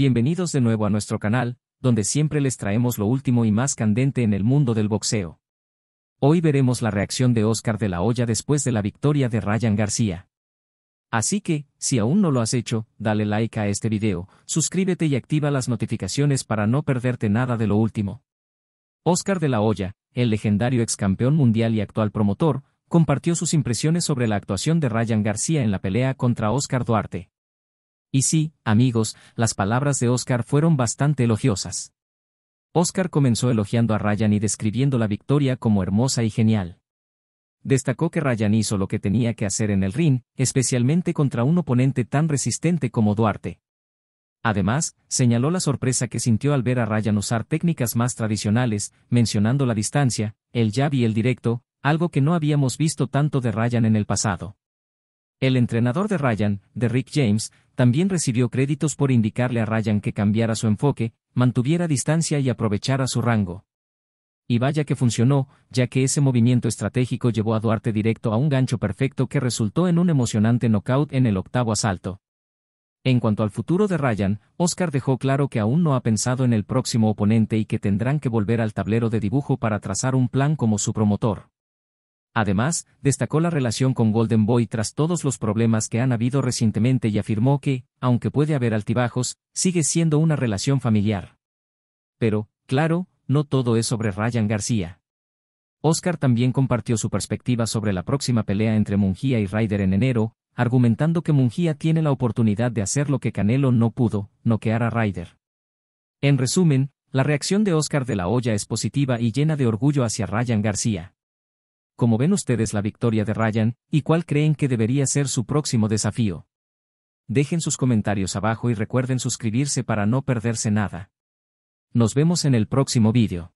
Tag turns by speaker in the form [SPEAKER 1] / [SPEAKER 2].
[SPEAKER 1] Bienvenidos de nuevo a nuestro canal, donde siempre les traemos lo último y más candente en el mundo del boxeo. Hoy veremos la reacción de Oscar de la Hoya después de la victoria de Ryan García. Así que, si aún no lo has hecho, dale like a este video, suscríbete y activa las notificaciones para no perderte nada de lo último. Oscar de la Hoya, el legendario ex campeón mundial y actual promotor, compartió sus impresiones sobre la actuación de Ryan García en la pelea contra Oscar Duarte. Y sí, amigos, las palabras de Oscar fueron bastante elogiosas. Oscar comenzó elogiando a Ryan y describiendo la victoria como hermosa y genial. Destacó que Ryan hizo lo que tenía que hacer en el ring, especialmente contra un oponente tan resistente como Duarte. Además, señaló la sorpresa que sintió al ver a Ryan usar técnicas más tradicionales, mencionando la distancia, el jab y el directo, algo que no habíamos visto tanto de Ryan en el pasado. El entrenador de Ryan, de Rick James, también recibió créditos por indicarle a Ryan que cambiara su enfoque, mantuviera distancia y aprovechara su rango. Y vaya que funcionó, ya que ese movimiento estratégico llevó a Duarte directo a un gancho perfecto que resultó en un emocionante knockout en el octavo asalto. En cuanto al futuro de Ryan, Oscar dejó claro que aún no ha pensado en el próximo oponente y que tendrán que volver al tablero de dibujo para trazar un plan como su promotor. Además, destacó la relación con Golden Boy tras todos los problemas que han habido recientemente y afirmó que, aunque puede haber altibajos, sigue siendo una relación familiar. Pero, claro, no todo es sobre Ryan García. Oscar también compartió su perspectiva sobre la próxima pelea entre Mungía y Ryder en enero, argumentando que Mungía tiene la oportunidad de hacer lo que Canelo no pudo, noquear a Ryder. En resumen, la reacción de Oscar de la Hoya es positiva y llena de orgullo hacia Ryan García. ¿cómo ven ustedes la victoria de Ryan, y cuál creen que debería ser su próximo desafío? Dejen sus comentarios abajo y recuerden suscribirse para no perderse nada. Nos vemos en el próximo vídeo.